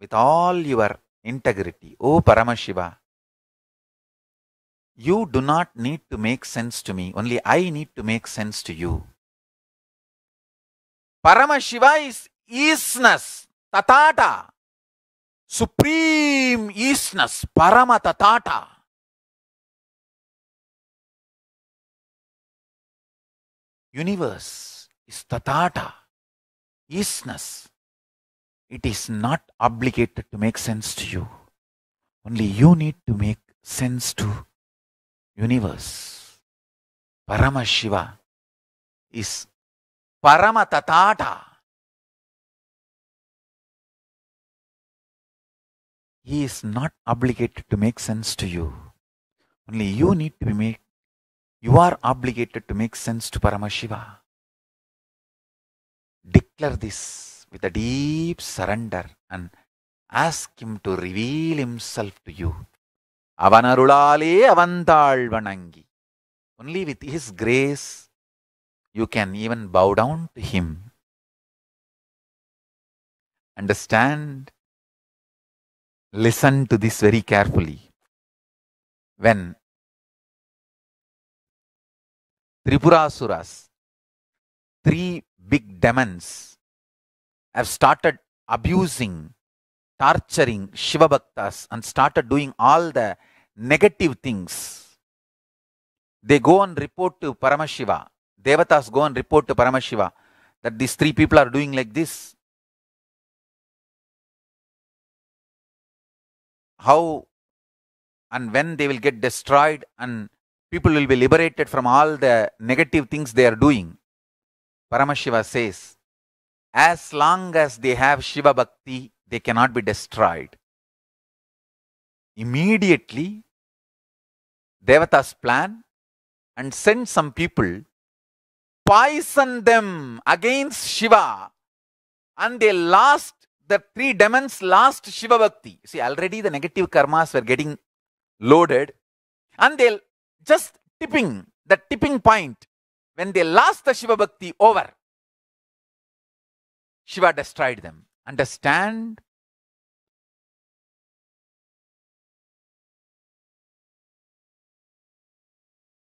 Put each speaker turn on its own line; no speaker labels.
with all your integrity. O Paramashiva, you do not need to make sense to me, only I need to make sense to you. Paramashiva is Isness tatata,
supreme Isness parama tatata. Universe is tatata, Isness. It is not obligated to make
sense to you. Only you need to make sense to
universe. Paramashiva is Paramatatata. He is not obligated to make sense to you. Only you need to be
make you are obligated to make sense to Paramashiva. Declare this. with a deep surrender and ask Him to reveal Himself to you. அவன் அருளாலே அவந்தாள்
வணங்கி only with his grace you can even bow down to him understand listen to this very carefully when Tripurasuras three
big demons have started abusing, torturing Shiva Bhaktas and started doing all the negative things. They go and report to Paramashiva. Devatas go and report to Paramashiva
that these three people are doing like this. How and when they will get destroyed and
people will be liberated from all the negative things they are doing. Paramashiva says, as long as they have Shiva Bhakti, they cannot be destroyed. Immediately, Devata's plan and send some people, poison them against Shiva, and they lost the three demons lost Shiva Bhakti. See, already the negative karmas were getting loaded, and they just tipping the tipping point when they lost the Shiva Bhakti over.
Shiva destroyed them. Understand